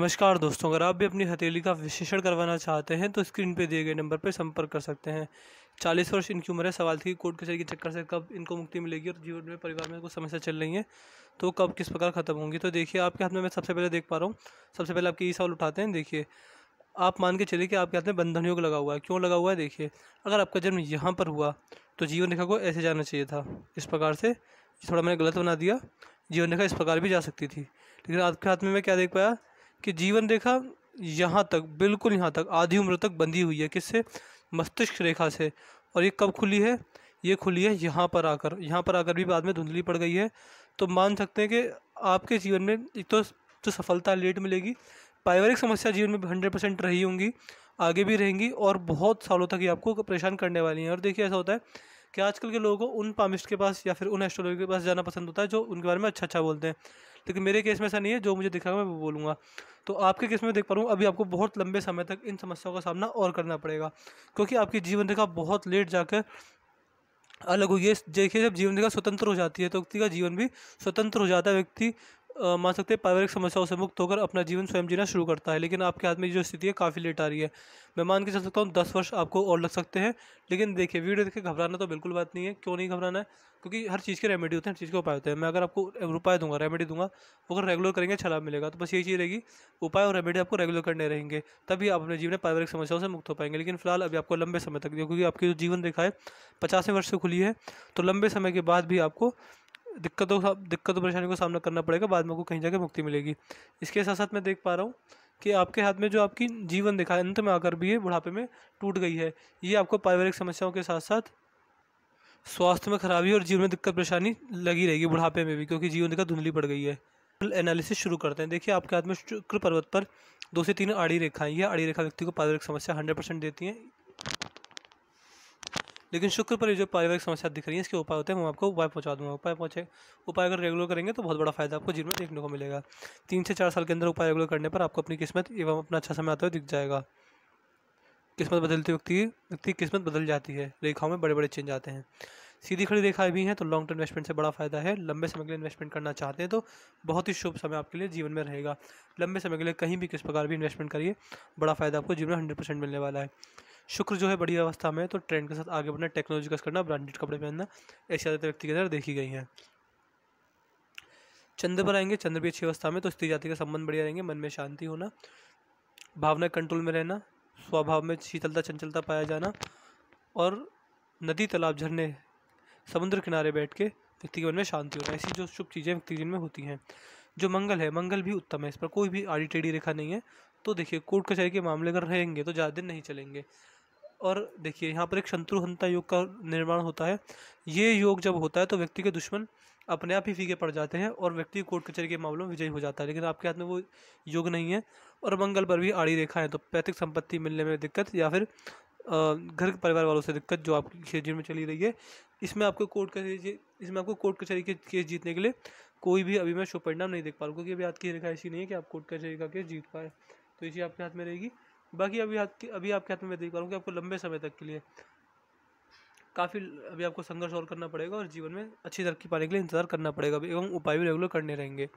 नमस्कार दोस्तों अगर आप भी अपनी हथेली का विशेषण करवाना चाहते हैं तो स्क्रीन पर दिए गए नंबर पर संपर्क कर सकते हैं चालीस वर्ष इनकी उम्र है सवाल थी कोर्ट कचहरी के चक्कर से कब इनको मुक्ति मिलेगी और जीवन में परिवार में कुछ समस्या चल रही है तो कब किस प्रकार ख़त्म होंगी तो देखिए आपके हाथ में मैं सबसे पहले देख पा रहा हूँ सबसे पहले आपके ये सवाल उठाते हैं देखिए आप मान के चलिए कि आपके हाथ में बंधन योग लगा हुआ है क्यों लगा हुआ है देखिए अगर आपका जन्म यहाँ पर हुआ तो जीवन रेखा को ऐसे जाना चाहिए था इस प्रकार से थोड़ा मैंने गलत बना दिया जीवन रेखा इस प्रकार भी जा सकती थी लेकिन आपके हाथ में मैं क्या देख पाया कि जीवन रेखा यहाँ तक बिल्कुल यहाँ तक आधी उम्र तक बंधी हुई है किससे मस्तिष्क रेखा से और ये कब खुली है ये खुली है यहाँ पर आकर यहाँ पर आकर भी बाद में धुंधली पड़ गई है तो मान सकते हैं कि आपके जीवन में एक तो तो सफलता लेट मिलेगी पारिवारिक समस्या जीवन में हंड्रेड परसेंट रही होंगी आगे भी रहेंगी और बहुत सालों तक ये आपको परेशान करने वाली हैं और देखिए ऐसा होता है कि आजकल के लोगों को उन पामिस्ट के पास या फिर उन एस्ट्रोलॉजर के पास जाना पसंद होता है जो उनके बारे में अच्छा अच्छा बोलते हैं लेकिन तो मेरे केस में ऐसा नहीं है जो मुझे दिखा मैं वो बोलूँगा तो आपके केस में देख पा रहा हूँ अभी आपको बहुत लंबे समय तक इन समस्याओं का सामना और करना पड़ेगा क्योंकि आपकी जीवन रेखा बहुत लेट जाकर अलग हुई है देखिए जब जीवन रेखा स्वतंत्र हो जाती है तो व्यक्ति का जीवन भी स्वतंत्र हो जाता है व्यक्ति मान सकते हैं पारिवारिक समस्याओं से मुक्त होकर अपना जीवन स्वयं जीना शुरू करता है लेकिन आपके हाथ में जो स्थिति है काफ़ी लेट आ रही है मैं मान के चल सकता हूँ दस वर्ष आपको और लग सकते हैं लेकिन देखिए वीडियो देखिए घबराना तो बिल्कुल बात नहीं है क्यों नहीं घबराना है क्योंकि हर चीज़ के रेमेडी होते हैं हर चीज़ के उपाय होते हैं मैं अगर आपको उपाय दूंगा रेमेडी दूंगा वो अगर रेगुलर करेंगे अच्छा लाभ मिलेगा तो बस यही चीज़ रहेगी उपाय और रेमेडी आपको रेगुलर करने रहेंगे तभी आप अपने जीवन में पारिवारिक समस्याओं से मुक्त हो पाएंगे लेकिन फिलहाल अभी आपको लंबे समय तक क्योंकि आपकी जो जीवन रेखा है पचासवें वर्ष से खुली है तो लंबे समय के बाद भी आपको दिक्कतों का दिक्कतों परेशानी को सामना करना पड़ेगा बाद में आपको कहीं जाकर मुक्ति मिलेगी इसके साथ साथ मैं देख पा रहा हूँ कि आपके हाथ में जो आपकी जीवन देखा अंत में आकर भी है बुढ़ापे में टूट गई है ये आपको पारिवारिक समस्याओं के साथ साथ स्वास्थ्य में खराबी और जीवन में दिक्कत परेशानी लगी रहेगी बुढ़ापे में भी क्योंकि जीवन रेखा धुंधली पड़ गई है एनालिसिस शुरू करते हैं देखिए आपके हाथ में शुक्र पर्वत पर दो से तीन आड़ी रेखाएं यह आड़ी रेखा व्यक्ति को पारिवारिक समस्या हंड्रेड परसेंट देती हैं लेकिन शुक्र पर ये जो पारिवारिक समस्या दिख रही है इसके उपाय होते हैं मैं आपको उपाय पहुंचा दूंगा उपाय पहुँचे उपाय अगर रेगुलर करेंगे तो बहुत बड़ा फायदा आपको जीवन में देखने को मिलेगा तीन से चार साल के अंदर उपाय रेगुलर करने पर आपको अपनी किस्मत एवं अपना अच्छा समय आता हुआ दिख जाएगा किस्मत बदलते व्यक्ति व्यक्ति किस्मत बदल जाती है रेखाओं में बड़े बड़े चेंज आते हैं सीधी खड़ी रेखाएं भी हैं तो लॉन्ग टर्म इन्वेस्टमेंट से बड़ा फायदा है लंबे समय के लिए इन्वेस्टमेंट करना चाहते हैं तो बहुत ही शुभ समय आपके लिए जीवन में रहेगा लंबे समय के लिए कहीं भी किस प्रकार भी इन्वेस्टमेंट करिए बड़ा फायदा आपको जीवन में हंड्रेड परसेंट मिलने वाला है शुक्र जो है बड़ी अवस्था में तो ट्रेंड के साथ आगे बढ़ना टेक्नोलॉजी का करना ब्रांडेड कपड़े पहनना ऐसी आदत व्यक्ति के अंदर देखी गई हैं चंद्र पर आएंगे चंद्र भी अच्छी अवस्था में तो स्त्री जाति का संबंध बढ़िया रहेंगे मन में शांति होना भावना कंट्रोल में रहना स्वभाव में शीतलता चंचलता पाया जाना और नदी तालाब झरने समुद्र किनारे बैठ के व्यक्ति के मन में शांति होना ऐसी जो शुभ चीज़ें व्यक्ति जीवन में होती हैं जो मंगल है मंगल भी उत्तम है इस पर कोई भी आड़ी टेढ़ी रेखा नहीं है तो देखिए कोर्ट कचहरी के मामले अगर रहेंगे तो ज़्यादा दिन नहीं चलेंगे और देखिए यहाँ पर एक शत्रुहंता योग का निर्माण होता है ये योग जब होता है तो व्यक्ति के दुश्मन अपने आप ही फीके पड़ जाते हैं और व्यक्ति कोर्ट कचहरी के मामलों में विजयी हो जाता है लेकिन आपके हाथ में वो योग नहीं है और मंगल पर भी आड़ी रेखा है तो पैतृक संपत्ति मिलने में दिक्कत या फिर घर के परिवार वालों से दिक्कत जो आपकी खेजिन में चली रही है इसमें आपको कोर्ट कचहरी इसमें आपको कोर्ट कचहरी के केस जीतने के लिए कोई भी अभी मैं शुभ परिणाम नहीं देख पा रहा क्योंकि अभी आपकी रेखा ऐसी नहीं है कि आप कोर्ट कचहरी का केस जीत पाए तो इसी आपके हाथ में रहेगी बाकी अभी आपके अभी आपके हाथ में मैं देख पा कि आपको लंबे समय तक के लिए काफ़ी अभी आपको संघर्ष और करना पड़ेगा और जीवन में अच्छी तरक्की पाने के लिए इंतजार करना पड़ेगा एवं उपाय भी रेगुलर करने रहेंगे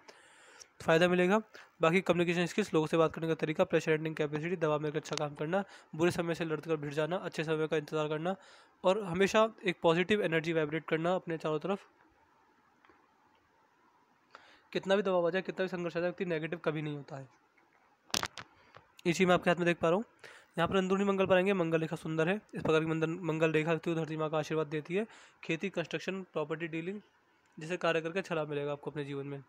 फ़ायदा मिलेगा बाकी कम्युनिकेशन स्किल्स लोगों से बात करने का तरीका प्रेशर हैंडलिंग कैपेसिटी दबाव में अच्छा काम करना बुरे समय से लड़कर भिड़ जाना अच्छे समय का इंतजार करना और हमेशा एक पॉजिटिव एनर्जी वाइब्रेट करना अपने चारों तरफ कितना भी दबाव आ जाए कितना भी संघर्ष आ जाए व्यक्ति नेगेटिव कभी नहीं होता है इसी में आपके हाथ में देख पा रहा हूँ यहाँ पर अंदरूनी मंगल पर आएंगे मंगल रेखा सुंदर है इस प्रकार की मंगल रेखा व्यक्ति धरती माँ का आशीर्वाद देती है खेती कंस्ट्रक्शन प्रॉपर्टी डीलिंग जिसे कार्य करके छलाब अच्छा मिलेगा आपको अपने जीवन में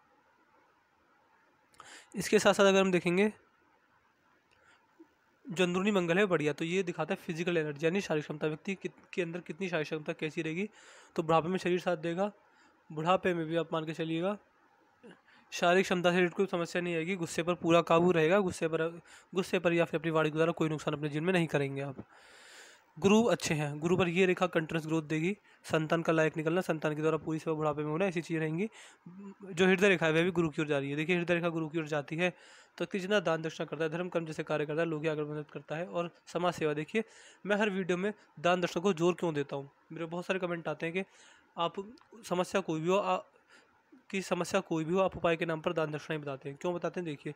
इसके साथ साथ अगर हम देखेंगे जो अंदरूनी मंगल है बढ़िया तो ये दिखाता है फिजिकल एनर्जी यानी शारीरिक क्षमता व्यक्ति के अंदर कितनी शारीरिक क्षमता कैसी रहेगी तो बुढ़ापे में शरीर साथ देगा बुढ़ापे में भी आप मान के चलिएगा शारीरिक क्षमता से कोई समस्या नहीं आएगी गुस्से पर पूरा काबू रहेगा गुस्से पर गुस्से पर या फिर अपनी वाणी के द्वारा कोई नुकसान अपने जीवन में नहीं करेंगे आप गुरु अच्छे हैं गुरु पर ये रेखा कंटिन्यूस ग्रोथ देगी संतान का लायक निकलना संतान के द्वारा पूरी सेवा बुढ़ापे में होना ऐसी चीज़ रहेंगी जो हृदय रेखा है वह भी गुरु की ओर जा रही है देखिए हृदय रेखा गुरु की ओर जाती है तो जितना दान दक्षिणा करता है धर्म कर्म जैसे कार्य करता है लोग आगे मदद करता है और समाज सेवा देखिए मैं हर वीडियो में दान दक्षिणा को जोर क्यों देता हूँ मेरे बहुत सारे कमेंट आते हैं कि आप समस्या कोई भी हो की समस्या कोई भी हो आप उपाय के नाम पर दान दक्षिणा ही बताते हैं क्यों बताते हैं देखिए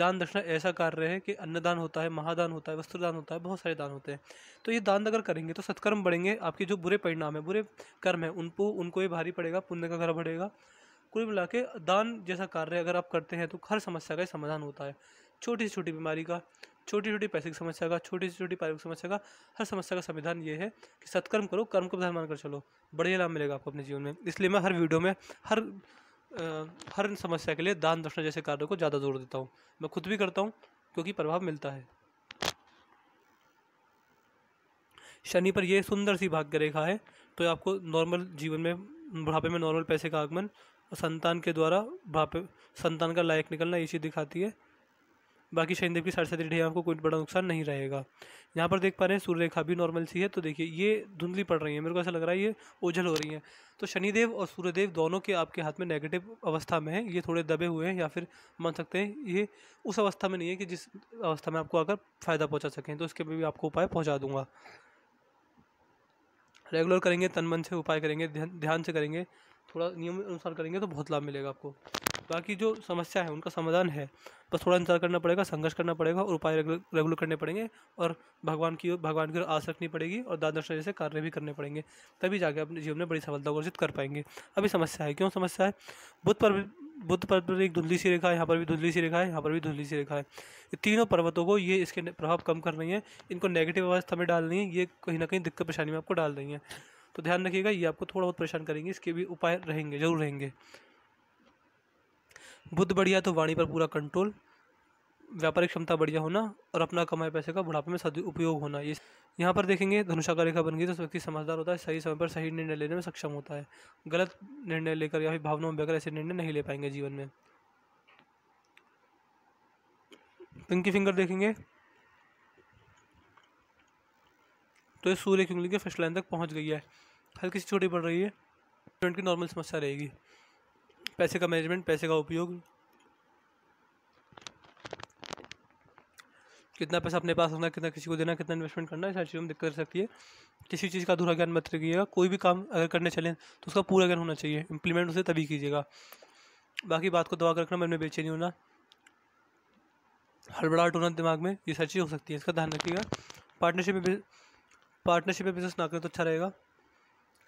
दान दक्षिणा ऐसा कार्य है कि अन्नदान होता है महादान होता है वस्त्रदान होता है बहुत सारे दान होते हैं तो ये दान अगर करेंगे तो सत्कर्म बढ़ेंगे आपके जो बुरे परिणाम है बुरे कर्म है उनको उनको ही भारी पड़ेगा पुण्य का घर बढ़ेगा कुल मिला दान जैसा कार्य अगर आप करते हैं तो हर समस्या का समाधान होता है छोटी से छोटी बीमारी का छोटी छोटी पैसे की समस्या का छोटी से छोटी पारिवारिक समस्या का हर समस्या का संविधान ये है कि सत्कर्म करो कर्म को प्रधान मानकर चलो बढ़िया लाभ मिलेगा आपको अपने जीवन में इसलिए मैं हर वीडियो में हर हर समस्या के लिए दान दक्षिणा जैसे कार्य को ज़्यादा जोर देता हूँ मैं खुद भी करता हूँ क्योंकि प्रभाव मिलता है शनि पर यह सुंदर सी भाग्य रेखा है तो आपको नॉर्मल जीवन में बुढ़ापे में नॉर्मल पैसे का आगमन और संतान के द्वारा बुढ़ापे संतान का लायक निकलना इसी दिखाती है बाकी शनिदेव की साढ़े सात आपको कोई बड़ा नुकसान नहीं रहेगा यहाँ पर देख पा रहे हैं सूर्य रेखा भी नॉर्मल सी है तो देखिए ये धुंधली पड़ रही है मेरे को ऐसा लग रहा है ये ओझल हो रही है तो शनिदेव और सूर्यदेव दोनों के आपके हाथ में नेगेटिव अवस्था में है ये थोड़े दबे हुए हैं या फिर मान सकते हैं ये उस अवस्था में नहीं है कि जिस अवस्था में आपको आकर फ़ायदा पहुँचा सकें तो इसके भी आपको उपाय पहुँचा दूंगा रेगुलर करेंगे तन मन से उपाय करेंगे ध्यान से करेंगे थोड़ा नियम अनुसार करेंगे तो बहुत लाभ मिलेगा आपको बाकी जो समस्या है उनका समाधान है बस थोड़ा इंतजार करना पड़ेगा संघर्ष करना पड़ेगा और उपाय रेगुलर करने पड़ेंगे और भगवान की भगवान की ओर आस रखनी पड़ेगी और दान दर्शन जैसे कार्य भी करने पड़ेंगे तभी जाके अपने जीवन में बड़ी सफलता अर्जित कर पाएंगे अभी समस्या है क्यों समस्या है बुद्ध पर बुद्ध पर्व पर एक धुंधली सी रेखा है यहाँ पर भी धुंधली सी रेखा है यहाँ पर भी धुंधली सी रेखा है तीनों पर्वतों को ये इसके प्रभाव कम कर रही है इनको नेगेटिव अवस्था में डाल रही है ये कहीं ना कहीं दिक्कत परेशानी में आपको डाल रही है तो ध्यान रखिएगा ये आपको थोड़ा बहुत परेशान करेंगे इसके भी उपाय रहेंगे जरूर रहेंगे बुद्ध बढ़िया तो वाणी पर पूरा कंट्रोल व्यापारिक क्षमता बढ़िया होना और अपना कमाए पैसे का बुढ़ापे में उपयोग होना ये यहाँ पर देखेंगे धनुषा का रेखा बन गई तो व्यक्ति समझदार होता है सही समय पर सही निर्णय लेने में सक्षम होता है गलत निर्णय लेकर या फिर भावनाओं में बेकर ऐसे निर्णय नहीं ले पाएंगे जीवन में पिंकी फिंगर देखेंगे तो ये सूर्य की उंगली के फर्स्ट लाइन तक पहुंच गई है हल्की सी छोटी पड़ रही है स्टूडेंट की नॉर्मल समस्या रहेगी पैसे का मैनेजमेंट पैसे का उपयोग कितना पैसा अपने पास होना कितना किसी को देना कितना इन्वेस्टमेंट करना सारी चीज़ों में दिक्कत कर सकती है किसी चीज़ का अधूरा ज्ञान मत रखिएगा कोई भी काम अगर करने चलें तो उसका पूरा ज्ञान होना चाहिए इम्प्लीमेंट उसे तभी कीजिएगा बाकी बात को दबा कर रखना मन में बेचैनी होना हड़बड़ाहट होना दिमाग में ये सारी चीज़ हो सकती है इसका ध्यान रखिएगा पार्टनरशिप में पार्टनरशिप में बिजनेस ना करें तो अच्छा रहेगा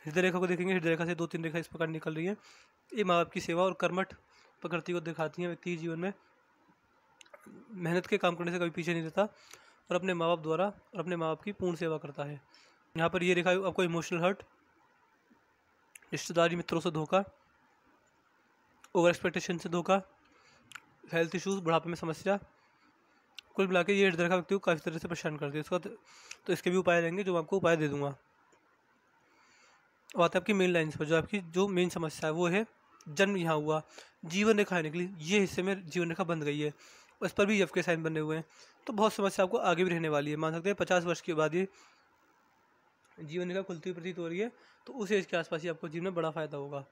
हृदय रेखा को देखेंगे हृदय रेखा से दो तीन रेखा इस प्रकार निकल रही है ये माँ बाप की सेवा और कर्मठ प्रकृति को दिखाती है व्यक्ति के जीवन में मेहनत के काम करने से कभी पीछे नहीं रहता और अपने माँ बाप द्वारा और अपने माँ बाप की पूर्ण सेवा करता है यहाँ पर ये रेखा आपको इमोशनल हर्ट रिश्तेदारी मित्रों से धोखा ओवर एक्सपेक्टेशन से धोखा हेल्थ इशूज़ बुढ़ापे में समस्या कुल मिला के ये हृदय रेखा व्यक्ति को काफ़ी तरह से परेशान करती है उसका तो इसके भी उपाय रहेंगे जो मैं आपको उपाय दे दूंगा और आता आपकी मेन लाइन्स पर जो आपकी जो मेन समस्या है वो है जन्म यहाँ हुआ जीवन रेखा निकली ये हिस्से में जीवन रेखा बन गई है उस पर भी यफ के साइन बने हुए हैं तो बहुत समस्या आपको आगे भी रहने वाली है मान सकते हैं पचास वर्ष के बाद ये जीवन रेखा खुलती प्रतीत हो रही है तो उस एज के आसपास ही आपको जीवन में बड़ा फायदा होगा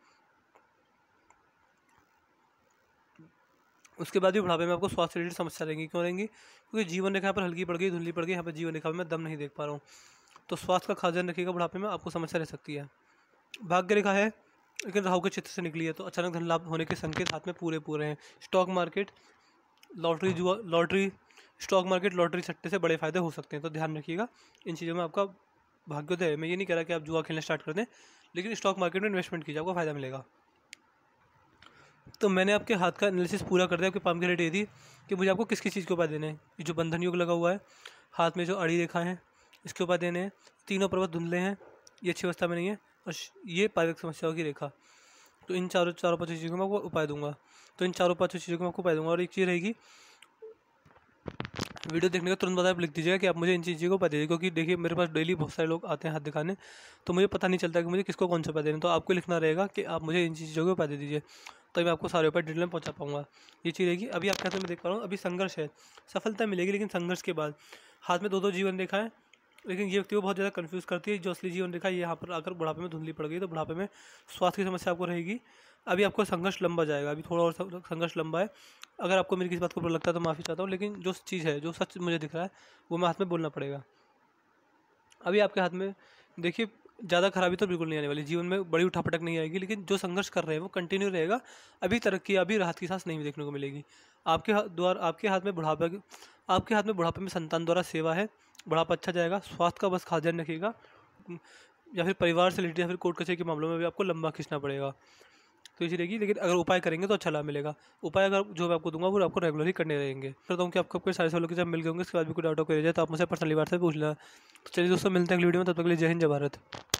उसके बाद भी बुढ़ापे में आपको स्वास्थ्य रिलेटेड समस्या रहेंगी क्यों रहेंगी क्योंकि जीवन रेखा पर हल्की पड़ गई धुंधली पड़ गई यहाँ पर जीवन रेखा में दम नहीं देख पा रहा हूँ तो स्वास्थ्य का खास ध्यान रखिएगा बुढ़ापे में आपको समस्या रह सकती है भाग्य रेखा है लेकिन राहु के क्षेत्र से निकली है तो अचानक धन लाभ होने के संकेत हाथ में पूरे पूरे हैं स्टॉक मार्केट लॉटरी जुआ लॉटरी स्टॉक मार्केट लॉटरी सट्टे से बड़े फ़ायदे हो सकते हैं तो ध्यान रखिएगा इन चीज़ों में आपका भाग्योदय है मैं ये नहीं कह रहा कि आप जुआ खेलना स्टार्ट कर दें लेकिन स्टॉक मार्केट में इन्वेस्टमेंट कीजिए आपको फ़ायदा मिलेगा तो मैंने आपके हाथ का एनालिसिस पूरा कर दिया आपके पाम की रेट ये थी कि मुझे आपको किस किस चीज़ के उपाय देने हैं जो बंधन योग लगा हुआ है हाथ में जो अड़ी रेखा है इसके ऊपर देने हैं तीनों पर्वत धुंधले हैं ये अच्छी अवस्था में नहीं है ये पारिवारिक समस्याओं की रेखा तो इन चारों चारों पाँचों चीज़ों को आपको उपाय दूंगा तो इन चारों पाँचों चीज़ों में आपको उपाय दूंगा और एक चीज़ रहेगी वीडियो देखने का तुरंत बाद आप लिख दीजिएगा कि आप मुझे इन चीज़ों को उपाय दीजिए क्योंकि देखिए मेरे पास डेली बहुत सारे लोग आते हैं हाथ दिखाने तो मुझे पता नहीं चलता कि मुझे किसको कौन सा उपाय देना तो आपको लिखना रहेगा कि आप मुझे इन चीज़ों को उपाय दे दीजिए तो मैं आपको सारे उपाय डिटेल में पहुँचा पाऊंगा ये चीज़ रहेगी अभी आपके हाथ में देख पा रहा हूँ अभी संघर्ष है सफलता मिलेगी लेकिन संघर्ष के बाद हाथ में दो दो जीवन रेखा है लेकिन ये व्यक्ति को बहुत ज़्यादा कन्फ्यूज़ करती है जो असली जीवन रेखा यहाँ पर आकर बुढ़ापे में धुंधली पड़ गई तो बुढ़ापे में स्वास्थ्य की समस्या आपको रहेगी अभी आपको संघर्ष लंबा जाएगा अभी थोड़ा और संघर्ष लंबा है अगर आपको मेरी किसी बात को बुरा लगता है तो माफ़ी चाहता हूँ लेकिन जो चीज़ है जो सच मुझे दिख रहा है वो मैं हाथ में बोलना पड़ेगा अभी आपके हाथ में देखिए ज़्यादा खराबी तो बिल्कुल नहीं आने वाली जीवन में बड़ी उठापटक नहीं आएगी लेकिन जो संघर्ष कर रहे हैं वो कंटिन्यू रहेगा अभी तरक्की अभी राहत की सांस नहीं देखने को मिलेगी आपके द्वारा आपके हाथ में बुढ़ापे आपके हाथ में बुढ़ापे में संतान द्वारा सेवा है बढ़ापा अच्छा जाएगा स्वास्थ्य का बस खास ध्यान रखिएगा या फिर परिवार से रिलेटेड या फिर कोर्ट कचहरी के मामलों में भी आपको लंबा खींचना पड़ेगा तो इसी रहेगी लेकिन अगर उपाय करेंगे तो अच्छा लाभ मिलेगा उपाय अगर जो मैं आपको दूंगा वो आपको रेगुलरली करने रहेंगे करता हूँ कि आपको आपके सारे सवालों के जब मिल गए होंगे इसके बाद भी कोई डाउट हो जाए तो आप मुझसे पर्सनली बात से पूछ लेना तो चलिए दोस्तों मिलते हैं अगली वीडियो में तब तक के लिए जय हिंद जय भारत